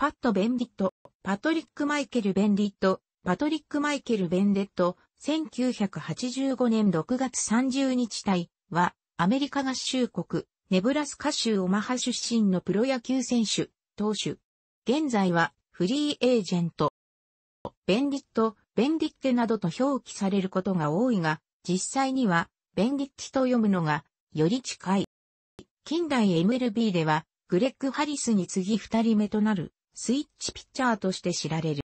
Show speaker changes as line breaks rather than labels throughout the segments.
パット・ベンディット、パトリック・マイケル・ベンディット、パトリック・マイケル・ベンデット、1985年6月30日隊は、アメリカ合衆国、ネブラスカ州オマハ出身のプロ野球選手、投手。現在は、フリーエージェント。ベンディット、ベンディッテなどと表記されることが多いが、実際には、ベンディッティと読むのが、より近い。近代 MLB では、グレッグ・ハリスに次二人目となる。スイッチピッチャーとして知られる。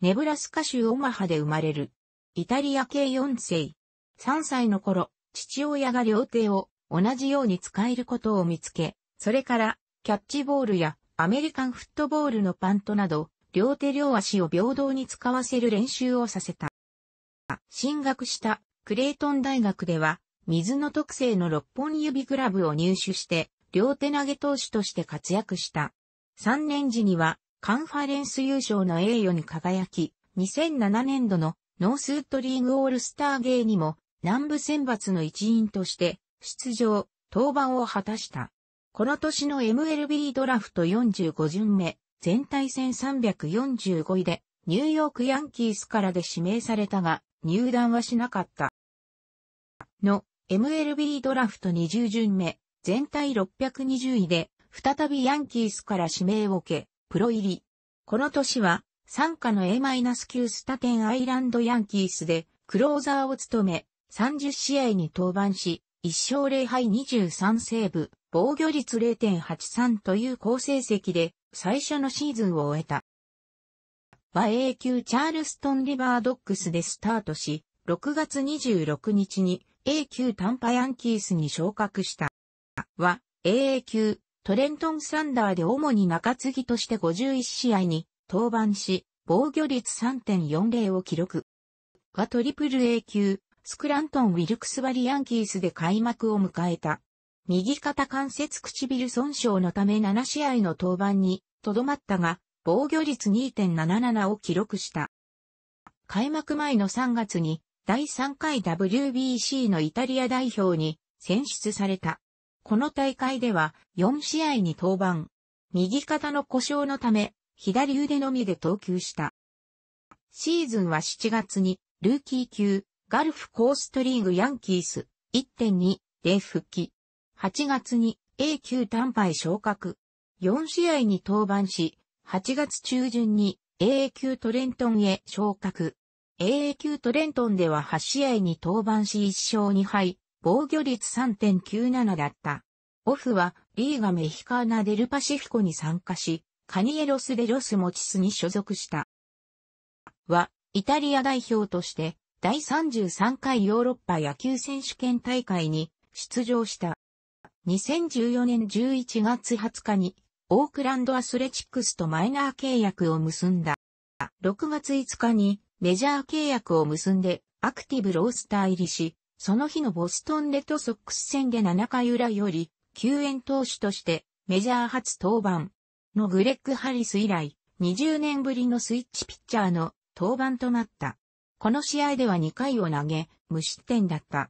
ネブラスカ州オマハで生まれる。イタリア系4世。3歳の頃、父親が両手を同じように使えることを見つけ、それからキャッチボールやアメリカンフットボールのパントなど、両手両足を平等に使わせる練習をさせた。進学したクレイトン大学では、水の特性の6本指グラブを入手して、両手投げ投手として活躍した。3年時にはカンファレンス優勝の栄誉に輝き、2007年度のノースウッドリーグオールスターゲーにも南部選抜の一員として出場、登板を果たした。この年の MLB ドラフト45巡目、全体戦345位でニューヨークヤンキースからで指名されたが入団はしなかった。の MLB ドラフト20巡目、全体620位で再びヤンキースから指名を受け、プロ入り。この年は、参加の A-9 スタテンアイランドヤンキースで、クローザーを務め、30試合に登板し、1勝0敗23セーブ、防御率0.83という好成績で、最初のシーズンを終えた。は A 級チャールストンリバードックスでスタートし、6月26日に A 級タンパヤンキースに昇格した。は a 級トレントンサンダーで主に中継ぎとして51試合に登板し、防御率3.40を記録。がトリプル A 級、スクラントン・ウィルクスバリヤンキースで開幕を迎えた。右肩関節唇損傷のため7試合の登板にとどまったが、防御率2.77を記録した。開幕前の3月に第3回 WBC のイタリア代表に選出された。この大会では4試合に登板。右肩の故障のため、左腕のみで投球した。シーズンは7月に、ルーキー級、ガルフコーストリーグヤンキース、1.2で復帰。8月に A 級単敗昇格。4試合に登板し、8月中旬に a 級トレントンへ昇格。AA 級トレントンでは8試合に登板し1勝2敗、防御率3.97だった。オフはリーガメヒカーナデルパシフィコに参加し、カニエロス・デロス・モチスに所属した。は、イタリア代表として、第33回ヨーロッパ野球選手権大会に出場した。2014年11月20日に、オークランドアスレチックスとマイナー契約を結んだ。6月5日にメジャー契約を結んでアクティブロースター入りし、その日のボストンレッドソックス戦で7回裏より、救援投手としてメジャー初登板のグレッグ・ハリス以来、20年ぶりのスイッチピッチャーの登板となった。この試合では2回を投げ、無失点だった。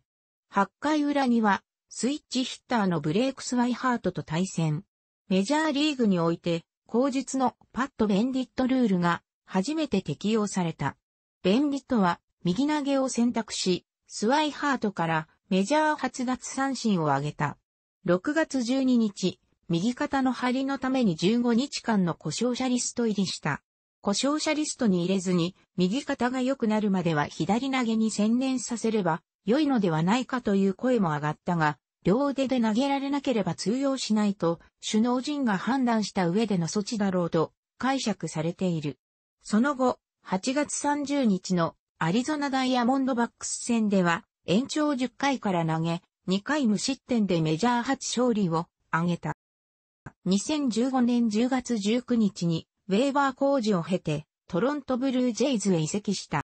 8回裏には、スイッチヒッターのブレイクスワイハートと対戦。メジャーリーグにおいて、後日のパッド・ベンディットルールが初めて適用された。ベンディットは右投げを選択し、スワイハートからメジャー初奪三振を挙げた。6月12日、右肩の張りのために15日間の故障者リスト入りした。故障者リストに入れずに、右肩が良くなるまでは左投げに専念させれば良いのではないかという声も上がったが、両腕で投げられなければ通用しないと、首脳陣が判断した上での措置だろうと解釈されている。その後、8月30日のアリゾナダイヤモンドバックス戦では、延長10回から投げ、2回無失点でメジャー初勝利を挙げた。2015年10月19日に、ウェーバー工事を経て、トロントブルージェイズへ移籍した。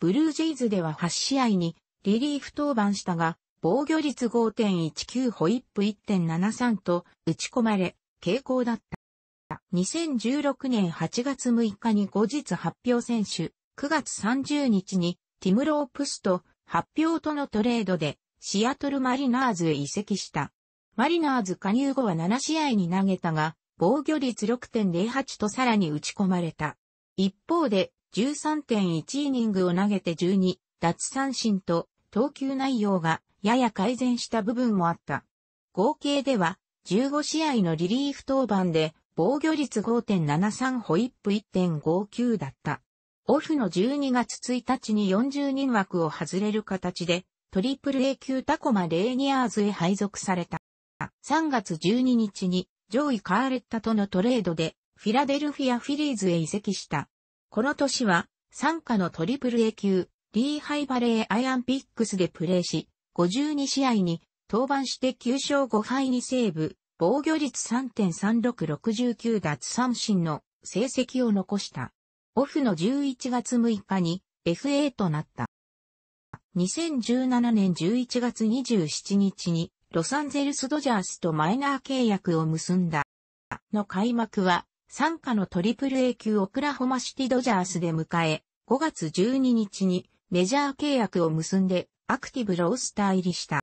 ブルージェイズでは8試合にリリーフ登板したが、防御率5.19ホイップ1.73と打ち込まれ、傾向だった。2016年8月6日に後日発表選手9月30日にティム・ロープスと発表とのトレードでシアトル・マリナーズへ移籍した。マリナーズ加入後は7試合に投げたが、防御率6.08とさらに打ち込まれた。一方で13.1イニングを投げて12奪三振と投球内容がやや改善した部分もあった。合計では15試合のリリーフ登板で防御率5.73ホイップ1.59だった。オフの12月1日に40人枠を外れる形で、トリプル A 級タコマレーニアーズへ配属された。3月12日に上位カーレッタとのトレードでフィラデルフィアフィリーズへ移籍した。この年は参加のトリプル A 級リーハイバレーアイアンピックスでプレーし、52試合に登板して9勝5敗にセーブ、防御率3.3669奪三振の成績を残した。オフの11月6日に FA となった。2017年11月27日にロサンゼルスドジャースとマイナー契約を結んだ。の開幕は、参加のトリプル A 級オクラホマシティドジャースで迎え、5月12日にメジャー契約を結んでアクティブロースター入りした。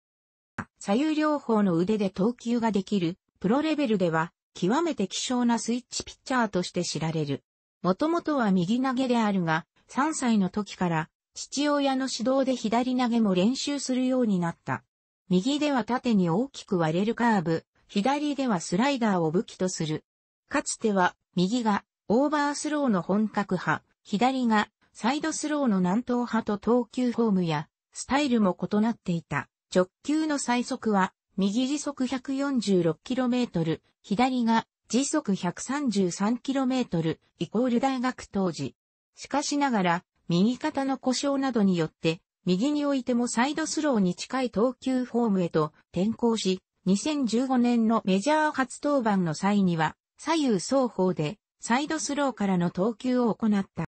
左右両方の腕で投球ができるプロレベルでは極めて希少なスイッチピッチャーとして知られる。もともとは右投げであるが、3歳の時から父親の指導で左投げも練習するようになった。右では縦に大きく割れるカーブ、左ではスライダーを武器とする。かつては、右がオーバースローの本格派、左がサイドスローの南東派と投球フォームやスタイルも異なっていた。直球の最速は、右時速 146km、左が時速 133km イコール大学当時。しかしながら、右肩の故障などによって、右においてもサイドスローに近い投球フォームへと転向し、2015年のメジャー初登板の際には、左右双方でサイドスローからの投球を行った。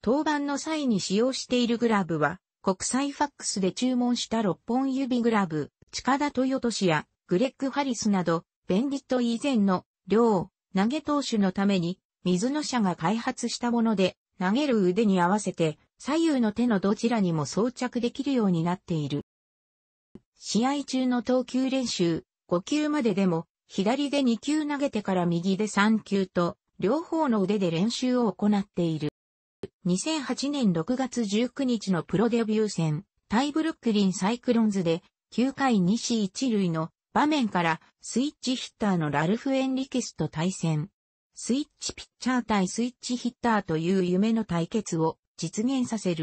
登板の際に使用しているグラブは、国際ファックスで注文した6本指グラブ、近田豊俊やグレッグ・ハリスなど、ベンディット以前の両、投げ投手のために、水野社が開発したもので、投げる腕に合わせて、左右の手のどちらにも装着できるようになっている。試合中の投球練習、5球まででも、左で2球投げてから右で3球と、両方の腕で練習を行っている。2008年6月19日のプロデビュー戦、タイブルックリンサイクロンズで、9回西一塁の場面からスイッチヒッターのラルフ・エンリケスと対戦。スイッチピッチャー対スイッチヒッターという夢の対決を実現させる。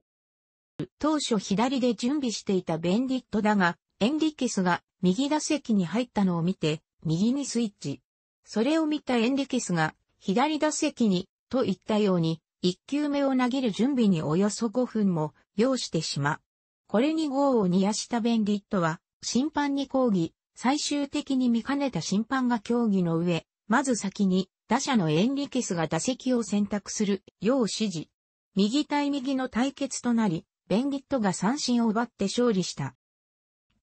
当初左で準備していたベンディットだが、エンリケスが右打席に入ったのを見て、右にスイッチ。それを見たエンリケスが、左打席に、と言ったように、1球目を投げる準備におよそ5分も要してしまう。これに号を煮やしたベンディットは、審判に抗議、最終的に見かねた審判が協議の上、まず先に打者のエンリケスが打席を選択するよう指示。右対右の対決となり、ベンギットが三振を奪って勝利した。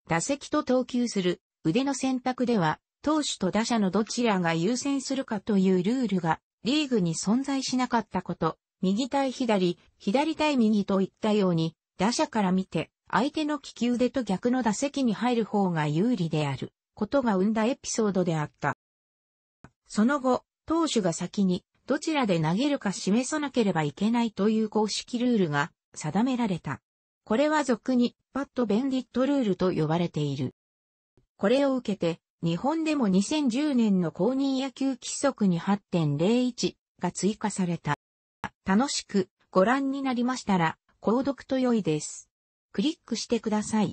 打席と投球する腕の選択では、投手と打者のどちらが優先するかというルールがリーグに存在しなかったこと、右対左、左対右といったように、打者から見て相手の利き腕と逆の打席に入る方が有利であることが生んだエピソードであった。その後、投手が先にどちらで投げるか示さなければいけないという公式ルールが定められた。これは俗にパッド・ベンディットルールと呼ばれている。これを受けて、日本でも2010年の公認野球規則に8.01が追加された。楽しくご覧になりましたら、購読と良いです。クリックしてください。